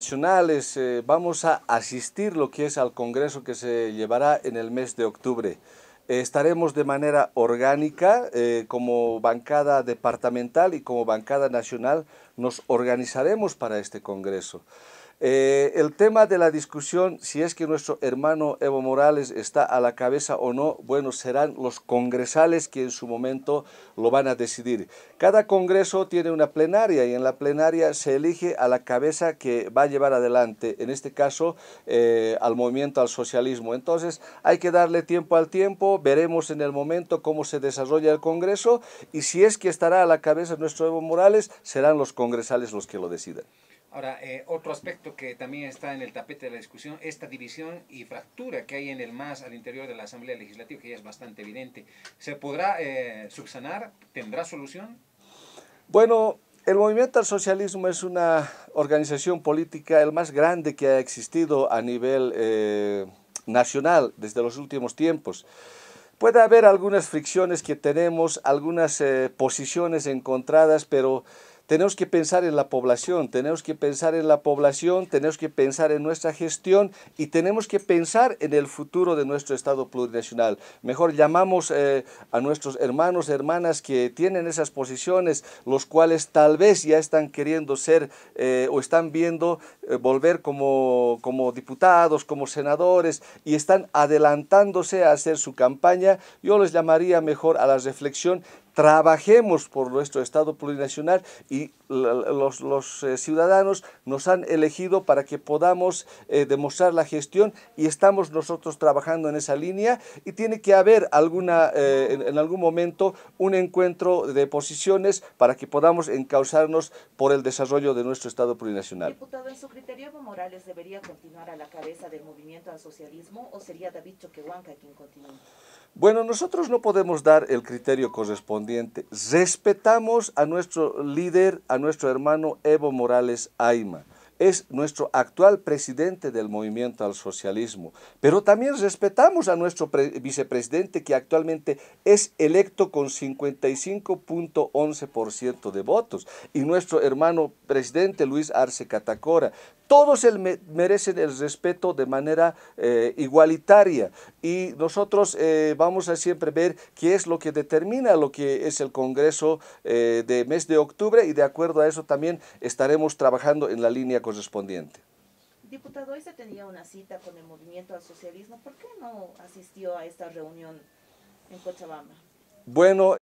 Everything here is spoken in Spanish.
Nacionales, eh, vamos a asistir lo que es al Congreso que se llevará en el mes de octubre. estaremos de manera orgánica eh, como bancada departamental y como bancada nacional nos organizaremos para este Congreso. Eh, el tema de la discusión, si es que nuestro hermano Evo Morales está a la cabeza o no, bueno, serán los congresales que en su momento lo van a decidir. Cada congreso tiene una plenaria y en la plenaria se elige a la cabeza que va a llevar adelante, en este caso, eh, al movimiento al socialismo. Entonces, hay que darle tiempo al tiempo, veremos en el momento cómo se desarrolla el congreso y si es que estará a la cabeza nuestro Evo Morales, serán los congresales los que lo decidan. Ahora, eh, otro aspecto que también está en el tapete de la discusión, esta división y fractura que hay en el MAS al interior de la Asamblea Legislativa, que ya es bastante evidente, ¿se podrá eh, subsanar? ¿Tendrá solución? Bueno, el movimiento al socialismo es una organización política el más grande que ha existido a nivel eh, nacional desde los últimos tiempos. Puede haber algunas fricciones que tenemos, algunas posiciones encontradas, pero tenemos que pensar en la población, tenemos que pensar en la población, tenemos que pensar en nuestra gestión y tenemos que pensar en el futuro de nuestro Estado plurinacional. Mejor llamamos eh, a nuestros hermanos, hermanas que tienen esas posiciones, los cuales tal vez ya están queriendo ser eh, o están viendo eh, volver como, como diputados, como senadores y están adelantándose a hacer su campaña. Yo les llamaría mejor a la reflexión trabajemos por nuestro Estado plurinacional y los, eh, ciudadanos nos han elegido para que podamos eh, demostrar la gestión y estamos nosotros trabajando en esa línea y tiene que haber alguna, eh, en, algún momento un encuentro de posiciones para que podamos encauzarnos por el desarrollo de nuestro Estado plurinacional. Diputado, en su criterio, Evo Morales debería continuar a la cabeza del movimiento al socialismo o sería David Choquehuanca quien continúe? Bueno, nosotros no podemos dar el criterio correspondiente. Respetamos a nuestro líder, a nuestro hermano Evo Morales Aima es nuestro actual presidente del movimiento al socialismo, pero también respetamos a nuestro vicepresidente que actualmente es electo con 55.11% de votos y nuestro hermano presidente Luis Arce Catacora. Todos el merecen el respeto de manera eh, igualitaria y nosotros eh, vamos a siempre ver qué es lo que determina lo que es el Congreso eh, de mes de octubre y de acuerdo a eso también estaremos trabajando en la línea Diputado, hoy se tenía una cita con el movimiento al socialismo. ¿Por qué no asistió a esta reunión en Cochabamba? Bueno,